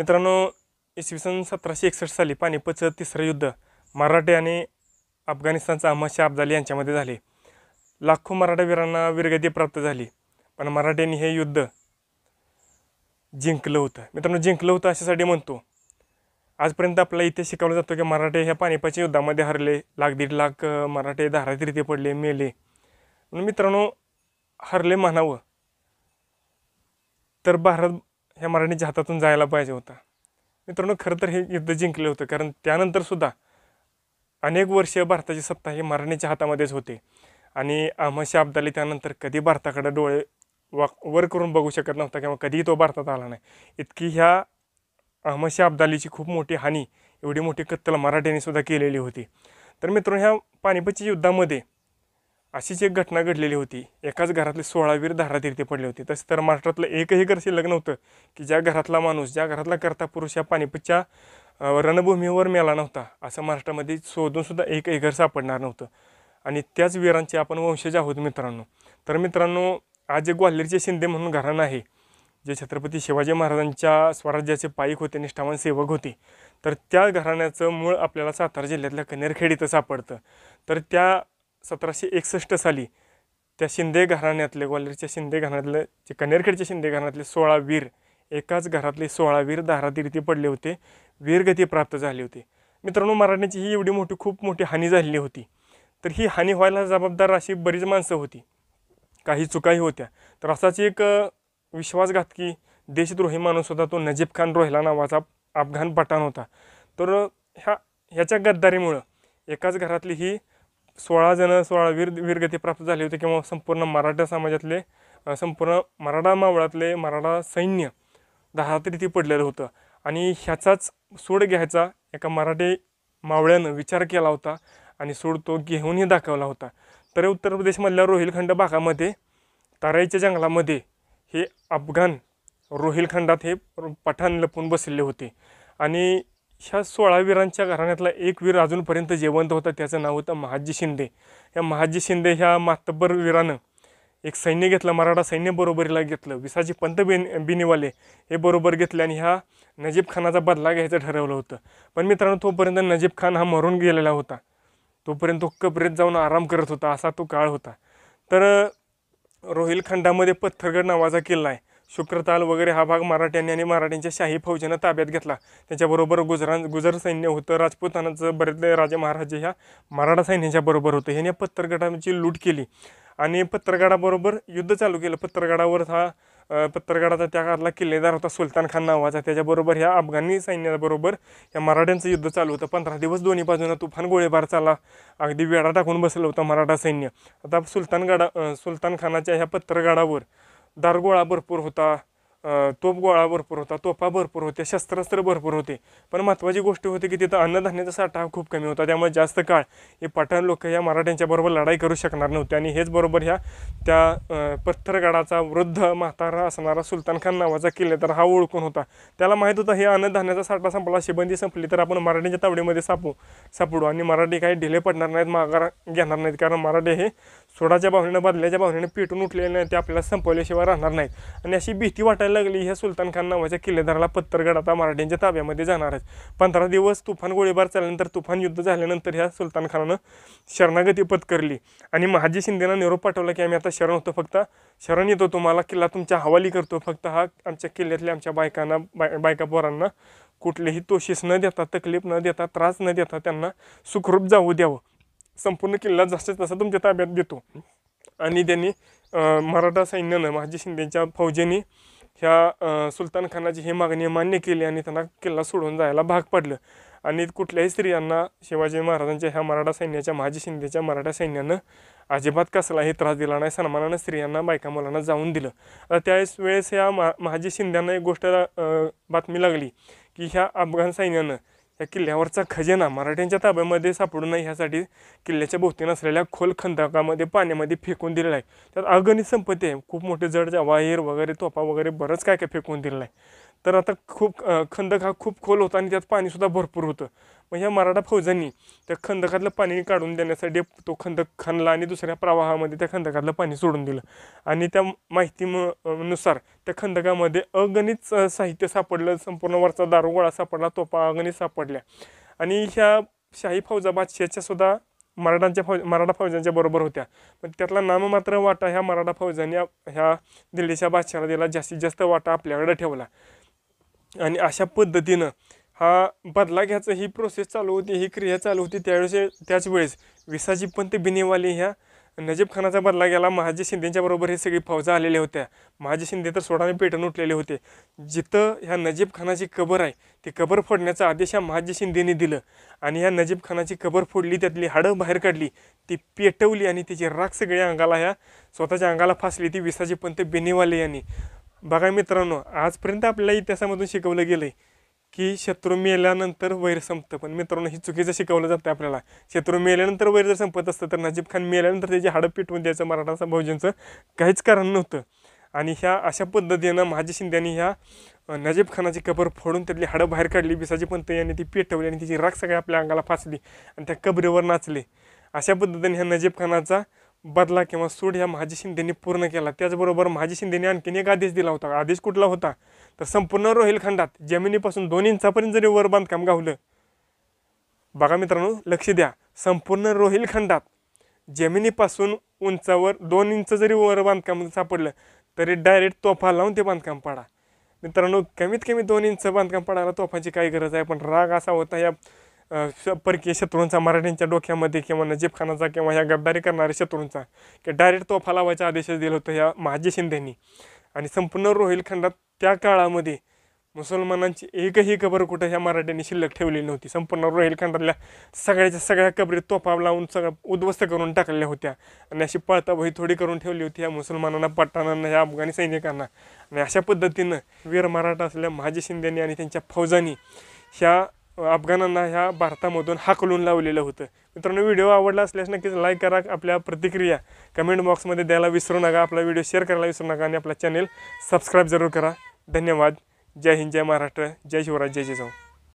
मित्रांनो इसवी सन सतराशे एकसष्ट साली पानिपतचं तिसरं युद्ध मराठे आणि अफगाणिस्तानचा अहमद शाह अब्दाली यांच्यामध्ये झाले लाखो मराठा वीरांना वीरगती प्राप्त झाली पण मराठ्यांनी हे युद्ध जिंकलं होतं मित्रांनो जिंकलं होतं अशासाठी म्हणतो आजपर्यंत आपला इथे शिकवला जातो की मराठे ह्या पानिपतच्या युद्धामध्ये हरले लाख दीड लाख मराठे धारातीर्थी पडले मेले म्हणून मित्रांनो हरले म्हणावं तर भारत ह्या मराठीच्या हातातून जायला पाहिजे होता मित्रांनो खरं तर हे युद्ध जिंकले होतं कारण त्यानंतरसुद्धा अनेक वर्ष भारताची सत्ता ही मराठीच्या हातामध्येच होते आणि अहमदशा अब्दाली त्यानंतर कधी भारताकडे डोळे वा वर करून बघू शकत नव्हता किंवा कधीही तो भारतात आला नाही इतकी ह्या अहमदशा अब्दालीची खूप मोठी हानी एवढी मोठी कत्तल मराठ्यांनी सुद्धा केलेली होती तर मित्रांनो ह्या पानिपतच्या युद्धामध्ये अशीच एक घटना घडलेली होती एकाच घरातले सोळावीर धारा तीर्थी पडले होते तसे तर महाराष्ट्रातलं एकही घर शिल्लक नव्हतं की ज्या घरातला माणूस ज्या घरातला करता पुरुष या पाणीपतच्या रणभूमीवर मेला नव्हता असं महाराष्ट्रामध्ये सुद्धा एकही घर सापडणार नव्हतं आणि त्याच वीरांचे आपण वंशज आहोत मित्रांनो तर मित्रांनो आज जे ग्वाल्हेरचे शिंदे म्हणून घराणं आहे जे छत्रपती शिवाजी महाराजांच्या स्वराज्याचे पायिक होते निष्ठावान सेवक होते तर त्या घराण्याचं मूळ आपल्याला सातारा जिल्ह्यातल्या कनेरखेड सापडतं तर त्या सतराशे एकसष्ट साली त्या शिंदे घराण्यातले ग्वाल्हेरच्या शिंदे घराण्यातले जे कनेरखेडच्या शिंदे घराण्यातले सोळा वीर एकाच घरातले सोळा वीर दारातिरिती पडले होते वीरगती प्राप्त झाली होती मित्रांनो मराठ्यांची ही एवढी मोठी खूप मोठी हानी झालेली होती तर ही हानी व्हायला जबाबदार अशी बरीच माणसं होती काही चुकाही होत्या तर असाच एक विश्वासघातकी देशद्रोही माणूस होता तो नजीब खान रोहिला नावाचा अफगान पठाण होता तर ह्या ह्याच्या गद्दारीमुळं एकाच घरातली ही सोळा जण सोळा वीर वीरगती प्राप्त झाली होती किंवा संपूर्ण मराठा समाजातले संपूर्ण मराठा मावळातले मराठा सैन्य दहा तरी पडलेलं होतं आणि ह्याचाच सूड घ्यायचा एका मराठी मावळ्यानं विचार केला होता आणि सूड तो घेऊनही दाखवला होता तर उत्तर प्रदेशमधल्या रोहिलखंड भागामध्ये ताराईच्या जंगलामध्ये हे अफगाण रोहिलखंडात हे पठाण लपून बसलेले होते आणि ह्या सोळा वीरांच्या घराण्यातला एक वीर अजूनपर्यंत जिवंत होता त्याचं नाव होतं महाजी शिंदे या महाजी शिंदे ह्या मातब्बर वीरानं एक सैन्य घेतलं मराठा सैन्य बरोबरीला घेतलं विसाजी पंत बिन बिनीवाले हे बरोबर घेतले आणि ह्या नजीब खानाचा बदला घ्यायचं ठरवलं होतं पण मित्रांनो तोपर्यंत नजीब खान हा मरून गेलेला होता तोपर्यंत तो कबरेत जाऊन आराम करत होता असा तो काळ होता तर रोहिलखंडामध्ये पत्थरगड नावाचा किल्ला आहे शुक्रताल वगैरे हा भाग मराठ्यांनी आणि मराठ्यांच्या शाही फौजेनं ताब्यात घेतला त्याच्याबरोबर गुजरान गुजर सैन्य होतं राजपुतानाचं बरेचले राजे महाराजे ह्या मराठा सैन्याच्या बरोबर होतं ह्याने पत्रगडाची लूट केली आणि पत्रगडाबरोबर युद्ध चालू केलं पत्रगडावर हा पत्रगडाचा त्या काळातला किल्लेदार होता सुलतान खान नावाचा त्याच्याबरोबर ह्या अफगाणी सैन्याबरोबर या मराठ्यांचं युद्ध चालू होतं पंधरा दिवस दोन्ही बाजूनं तुफान गोळीबार चाला अगदी वेढा टाकून बसलं होतं मराठा सैन्य आता सुलतानगडा सुलतान खानाच्या ह्या पत्रगडावर दारगोळा भरपूर होता तोपगोळा भरपूर होता तोफा भरपूर होते शस्त्रास्त्र भरपूर होते पण महत्त्वाची गोष्ट होती की तिथं अन्नधान्याचा साठा खूप कमी होता त्यामुळे जास्त काळ हे पठाण लोक या मराठ्यांच्याबरोबर लढाई करू शकणार नव्हते आणि हेच बरोबर ह्या त्या पत्थरगडाचा वृद्ध म्हातारा असणारा सुलतान खान नावाचा तर हा ओळखून होता त्याला माहीत होता हे अन्नधान्याचा साठा संपला शिबंदी संपली तर आपण मराठ्यांच्या तावडीमध्ये सापू सापडू आणि मराठी काही ढिले पडणार नाहीत माघार घेणार नाहीत कारण मराठी हे सोडाच्या भावनेनं बदल्याच्या भावनेनं पेटून उठलेले ते आपल्याला संपवल्याशिवाय राहणार नाहीत आणि अशी भीती वाटायला लागली ह्या सुलतान खान नावाच्या किल्लेदाराला पत्तरगड आता मराठ्यांच्या ताब्यामध्ये जाणार आहेत पंधरा दिवस तुफान गोळीबार चालल्यानंतर तुफान युद्ध झाल्यानंतर ह्या सुलतान खानानं शरणागती पत्करली आणि महाजी शिंदेनं निरोप पाठवला की आम्ही आता शरण होतो फक्त शरण येतो तुम्हाला किल्ला तुमच्या हवाली करतो फक्त हा आमच्या किल्ल्यातल्या आमच्या बायकांना बाय बायका पोरांना कुठलेही तोशीस न देता तकलीफ न देता त्रास न देता त्यांना सुखरूप जाऊ द्यावं संपूर्ण किल्ला जसं तसा तुमच्या ताब्यात देतो आणि त्यांनी मराठा सैन्यानं महाजी शिंदेच्या फौजेने ह्या सुलतान खानाची हे मागणी मान्य केली आणि त्यांना किल्ला सोडून जायला भाग पडलं आणि कुठल्याही स्त्रियांना शिवाजी महाराजांच्या ह्या मराठा सैन्याच्या महाजी शिंदेच्या मराठा सैन्यानं अजिबात कसलाही त्रास दिला नाही सन्मानानं स्त्रियांना बायका मुलांना जाऊन दिलं आता त्याच वेळेस ह्या मा महाजी शिंद्यांना एक गोष्ट बातमी लागली की ह्या अफगाण सैन्यानं या किल्ल्यावरचा खजिना मराठ्यांच्या ताब्यामध्ये सापडू नये ह्यासाठी किल्ल्याच्या भोवतीनं असलेल्या खोल खंदकामध्ये पाण्यामध्ये फेकून दिलेला आहे त्यात अगणित संपत्ती आहे खूप मोठे जड जवाहीर वगैरे तोफा वगैरे बरंच काय काय फेकून दिलेलं आहे तर आता खूप खंदक हा खूप खोल होता आणि त्यात पाणीसुद्धा भरपूर होतं मग ह्या मराठा फौजांनी त्या खंदकातलं पाणी काढून देण्यासाठी तो खंदक खणला आणि दुसऱ्या प्रवाहामध्ये त्या खंदकातलं पाणी सोडून दिलं आणि त्या माहिती नुसार त्या खंदकामध्ये अगणित साहित्य सापडलं संपूर्ण वरचा दारुगोळा सापडला तोपा अगणित सापडल्या आणि ह्या शाही फौजा बादशाच्या सुद्धा मराठांच्या फौज मराठा फौजांच्या बरोबर होत्या पण त्यातला नाममात्र वाटा ह्या मराठा फौजांनी ह्या दिल्लीच्या बादशाला दिला जास्तीत जास्त वाटा आपल्याकडे ठेवला आणि अशा पद्धतीनं हा बदला घ्यायचं ही प्रोसेस चालू होती ही क्रिया चालू होती त्यावेळेस त्याच वेळेस विसाजी पंत बिनेवाले ह्या नजीब खानाचा बदला गेला महाजी शिंदेच्या बरोबर हे सगळी फौजा आलेल्या होत्या महाजी शिंदे तर सोडाने पेटून उठलेले होते जिथं ह्या नजीब खानाची कबर आहे ती कबर फोडण्याचा आदेश हा महाजी शिंदेने दिलं आणि ह्या नजीब खानाची कबर फोडली त्यातली हाडं बाहेर काढली ती पेटवली आणि तिची राख सगळ्या अंगाला ह्या स्वतःच्या अंगाला फासली ती विसाजी पंत बेनेवाले यांनी बघा मित्रांनो आजपर्यंत आपल्याला इतिहासामधून शिकवलं गेलं आहे की शत्रू मेल्यानंतर वैर संपतं पण मित्रांनो ही चुकीचं शिकवलं जातं आपल्याला शत्रू मेल्यानंतर वैर जर संपत असतं तर नजीब खान मेल्यानंतर त्याची हाडं पिटवून द्यायचं मराठा संभाजींचं काहीच कारण नव्हतं आणि ह्या अशा पद्धतीनं माझ्या शिंद्यांनी ह्या नजीब खानाची कबर फोडून त्यातली हाडं बाहेर काढली बिसाजी पंत यांनी ती पेटवली आणि तिची राख सगळ्या आपल्या अंगाला फासली आणि त्या कबरीवर नाचले अशा पद्धतीने ह्या नजीब खानाचा बदला किंवा सूड ह्या महाजी शिंदेनी पूर्ण केला त्याचबरोबर महाजी शिंदेने आणखीन एक आदेश दिला होता आदेश कुठला होता तर संपूर्ण रोहिलखंडात जमिनीपासून दोन इंचापर्यंत जरी वर बांधकाम गावलं बघा मित्रांनो लक्ष द्या संपूर्ण रोहिलखंडात जमिनीपासून उंचावर दोन इंच जरी वर बांधकाम सापडलं तरी डायरेक्ट तोफा लावून ते बांधकाम पाडा मित्रांनो कमीत कमी दोन इंच बांधकाम पाडायला तोफाची काही गरज आहे पण राग असा होता या परकीय शत्रूंचा मराठ्यांच्या डोक्यामध्ये किंवा नजीब खानाचा किंवा ह्या गद्दारी करणाऱ्या शत्रूंचा की डायरेक्ट तोफा लावायचा आदेश दिला होता ह्या माजी शिंदेनी आणि संपूर्ण रोहिलखंडात त्या काळामध्ये मुसलमानांची एकही कबर कुठं ह्या मराठ्यांनी शिल्लक ठेवली नव्हती संपूर्ण रोहिल खंडातल्या सगळ्याच्या सगळ्या कबरीत तोफा लावून सगळं उद्ध्वस्त करून टाकल्या होत्या आणि अशी पळताबही थोडी करून ठेवली होती ह्या मुसलमानांना पठाणांना ह्या अफगाणी सैनिकांना आणि अशा पद्धतीनं वीर मराठा असलेल्या माजी शिंदेनी आणि त्यांच्या फौजांनी ह्या अफगाणांना ह्या भारतामधून हाकलून लावलेलं होतं मित्रांनो व्हिडिओ आवडला असल्यास नक्कीच लाईक करा आपल्या प्रतिक्रिया कमेंट बॉक्समध्ये द्यायला विसरू नका आपला व्हिडिओ शेअर करायला विसरू नका आणि आपला चॅनेल सबस्क्राईब जरूर करा धन्यवाद जय हिंद जय महाराष्ट्र जय शिवराज जय जय जाऊ